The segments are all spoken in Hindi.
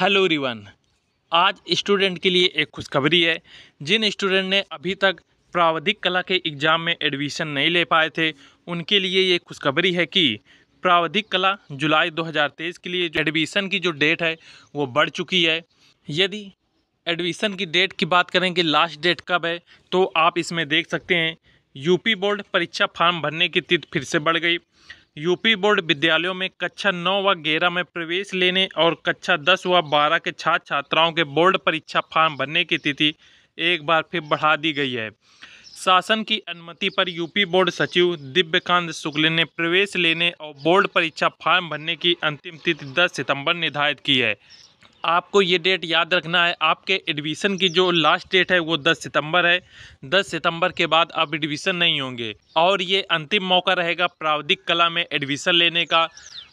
हेलो रिवन आज स्टूडेंट के लिए एक खुशखबरी है जिन स्टूडेंट ने अभी तक प्रावधिक कला के एग्ज़ाम में एडमिशन नहीं ले पाए थे उनके लिए ये खुशखबरी है कि प्रावधिक कला जुलाई 2023 के लिए जो एडमिशन की जो डेट है वो बढ़ चुकी है यदि एडमिशन की डेट की बात करें कि लास्ट डेट कब है तो आप इसमें देख सकते हैं यूपी बोर्ड परीक्षा फॉर्म भरने की तिथि फिर से बढ़ गई यूपी बोर्ड विद्यालयों में कक्षा नौ व ग्यारह में प्रवेश लेने और कक्षा दस व बारह के छात्र छात्राओं के बोर्ड परीक्षा फॉर्म भरने की तिथि एक बार फिर बढ़ा दी गई है शासन की अनुमति पर यूपी बोर्ड सचिव दिव्यकांत शुक्ल ने प्रवेश लेने और बोर्ड परीक्षा फॉर्म भरने की अंतिम तिथि 10 सितंबर निर्धारित की है आपको ये डेट याद रखना है आपके एडमिशन की जो लास्ट डेट है वो 10 सितंबर है 10 सितंबर के बाद आप एडमिशन नहीं होंगे और ये अंतिम मौका रहेगा प्रावधिक कला में एडमिशन लेने का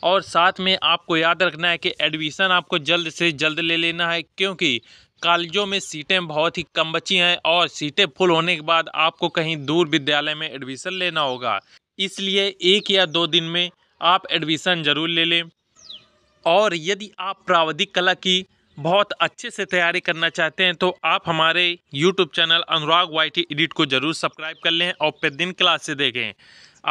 और साथ में आपको याद रखना है कि एडमिशन आपको जल्द से जल्द ले लेना है क्योंकि कॉलेजों में सीटें बहुत ही कम बची हैं और सीटें फुल होने के बाद आपको कहीं दूर विद्यालय में एडमिशन लेना होगा इसलिए एक या दो दिन में आप एडमिशन ज़रूर ले लें और यदि आप प्रावधिक कला की बहुत अच्छे से तैयारी करना चाहते हैं तो आप हमारे YouTube channel Anurag Y edit को ज़रूर सब्सक्राइब कर लें और प्रतिदिन क्लासे देखें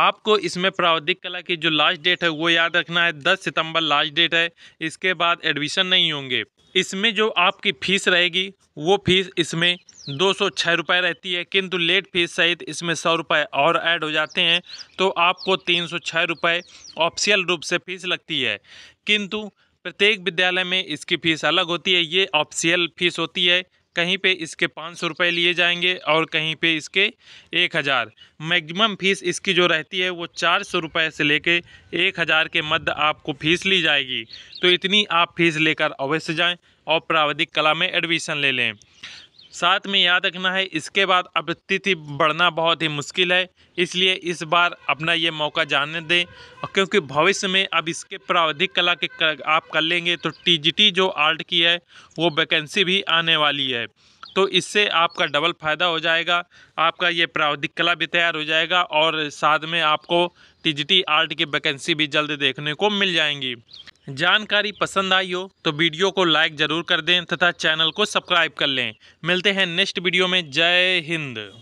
आपको इसमें प्रावधिक कला की जो लास्ट डेट है वो याद रखना है दस सितंबर लास्ट डेट है इसके बाद एडमिशन नहीं होंगे इसमें जो आपकी फ़ीस रहेगी वो फ़ीस इसमें दो सौ छः रुपये रहती है किंतु लेट फीस सहित इसमें सौ रुपये और ऐड हो जाते हैं तो आपको तीन सौ छः रुपये ऑप्शियल रूप से फ़ीस लगती है किंतु प्रत्येक विद्यालय में इसकी फ़ीस अलग होती है ये ऑप्शियल फ़ीस होती है कहीं पे इसके पाँच सौ रुपये लिए जाएंगे और कहीं पे इसके एक हज़ार मैगजिम फ़ीस इसकी जो रहती है वो चार सौ रुपये से लेके एक हज़ार के मध्य आपको फ़ीस ली जाएगी तो इतनी आप फीस लेकर अवश्य जाएं और प्राविधिक कला में एडमिशन ले लें साथ में याद रखना है इसके बाद अब तिथि बढ़ना बहुत ही मुश्किल है इसलिए इस बार अपना ये मौका जानने दें क्योंकि भविष्य में अब इसके प्रावधिक कला के कर, आप कर लेंगे तो टीजीटी जो आर्ट की है वो वैकेंसी भी आने वाली है तो इससे आपका डबल फ़ायदा हो जाएगा आपका ये प्रावधिक कला भी तैयार हो जाएगा और साथ में आपको टीजीटी आर्ट की वैकेंसी भी जल्द देखने को मिल जाएंगी जानकारी पसंद आई हो तो वीडियो को लाइक ज़रूर कर दें तथा चैनल को सब्सक्राइब कर लें मिलते हैं नेक्स्ट वीडियो में जय हिंद